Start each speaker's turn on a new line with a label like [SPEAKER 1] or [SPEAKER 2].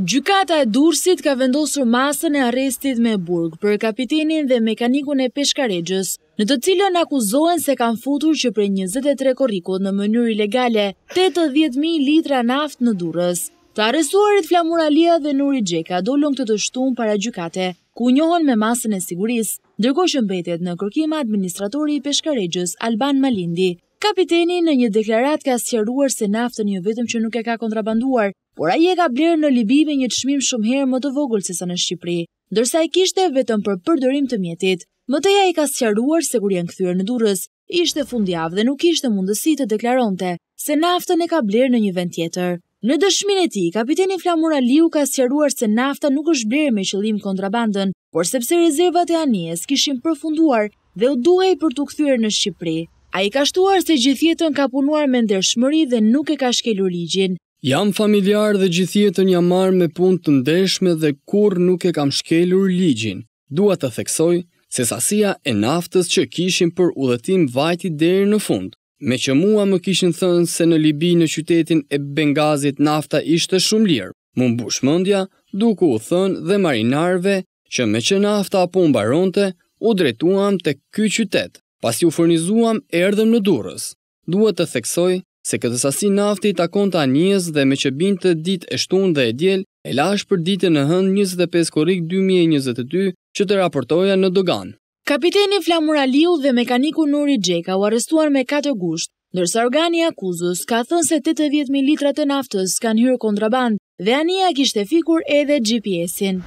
[SPEAKER 1] Gjykata e Durrësit ka vendosur masën e arrestit me burg për kapitenin dhe mekanikun e peshkaregjës, në të cilën akuzohen se kanë futur që prej 23 korrikut në mënyrë ilegale 80.000 litra naftë në Durrës. Të arrestuarit Flamur Alia dhe Nuri Gjeka dollon këtë të shtun para gjukate, ku njohon me masën e sigurisë, ndërkohë që mbetet në kërkim administratori i peshkaregjës Alban Malindi, Kapiteni në një deklarat ka sqeruar se naftën një jo vetëm që nuk e ka kontrabanduar, por a je ka blerë në Libi me një të shmim shumë herë më të vogullë se sa në Shqipëri, dërsa e kishte vetëm për përdërim të mjetit. Mëteja i ka sqeruar se kur janë këthyre në durës, ishte fundjavë dhe nuk ishte mundësi të deklaronte se naftën e ka blerë në një vend tjetër. Në dëshmin e ti, kapiteni Flamura Liu ka sqeruar se nafta nuk është blerë me qëllim kontrabandën, por sepse rezervat e anies kishin përfunduar dhe u duhej për të këthyre në Shqipëri. A i ka shtuar se gjithjetën ka punuar me ndërshmëri dhe nuk e ka shkelu ligjin.
[SPEAKER 2] Jam familjar dhe gjithjetën jam marrë me pun të ndeshme dhe kur nuk e kam shkelur ligjin. Dua të theksoj se sasia e naftës që kishin për udhëtim vajti deri në fund. Me që mua më kishin thënë se në Libi në qytetin e Bengazit nafta ishte shumë lirë. Më mbu shmëndja duku u thënë dhe marinarve që me që nafta apo mbaronte u dretuam të ky qytetë. Pas u furnizuam, erdhëm në Durrës. Duhet të theksoj se këtë sasi nafti i takon të anjes dhe me që bin të dit e shtun dhe e djel, e lash për ditën në hën 25 korik 2022 që të raportoja në Dogan.
[SPEAKER 1] Kapiteni Flamur Aliu dhe mekaniku Nuri Gjeka u arrestuar me 4 gusht, nërsa organi akuzës ka thënë se 80.000 litrat e naftës kanë hyrë kontraband dhe anja kishte fikur edhe GPS-in.